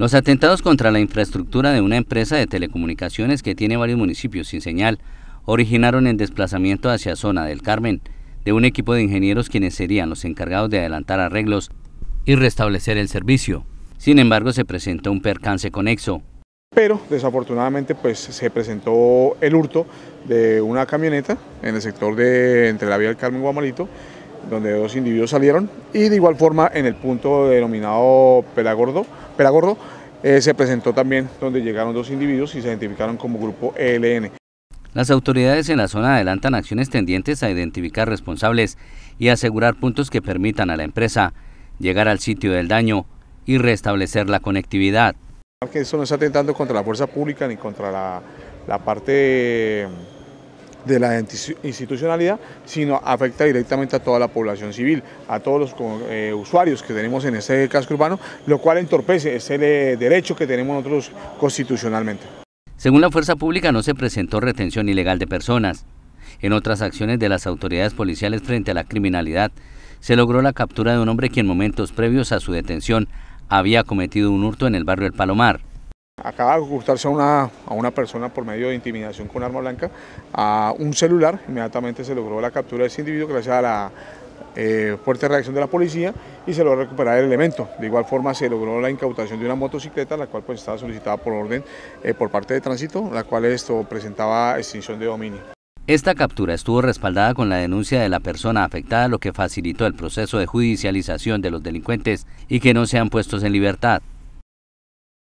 Los atentados contra la infraestructura de una empresa de telecomunicaciones que tiene varios municipios sin señal originaron el desplazamiento hacia zona del Carmen de un equipo de ingenieros quienes serían los encargados de adelantar arreglos y restablecer el servicio. Sin embargo, se presentó un percance conexo. Pero desafortunadamente pues se presentó el hurto de una camioneta en el sector de entre la vía del Carmen y Guamalito donde dos individuos salieron, y de igual forma en el punto denominado Pelagordo, Pelagordo eh, se presentó también donde llegaron dos individuos y se identificaron como grupo ELN. Las autoridades en la zona adelantan acciones tendientes a identificar responsables y asegurar puntos que permitan a la empresa llegar al sitio del daño y restablecer la conectividad. Que eso no está atentando contra la fuerza pública ni contra la, la parte de la institucionalidad, sino afecta directamente a toda la población civil, a todos los eh, usuarios que tenemos en este casco urbano, lo cual entorpece ese eh, derecho que tenemos nosotros constitucionalmente. Según la Fuerza Pública no se presentó retención ilegal de personas. En otras acciones de las autoridades policiales frente a la criminalidad, se logró la captura de un hombre que en momentos previos a su detención había cometido un hurto en el barrio El Palomar. Acaba de ajustarse a una, persona por medio de intimidación con arma blanca a un celular. Inmediatamente se logró la captura de ese individuo gracias a la eh, fuerte reacción de la policía y se logró recuperar el elemento. De igual forma se logró la incautación de una motocicleta, la cual pues estaba solicitada por orden eh, por parte de tránsito, la cual esto presentaba extinción de dominio. Esta captura estuvo respaldada con la denuncia de la persona afectada, lo que facilitó el proceso de judicialización de los delincuentes y que no sean puestos en libertad.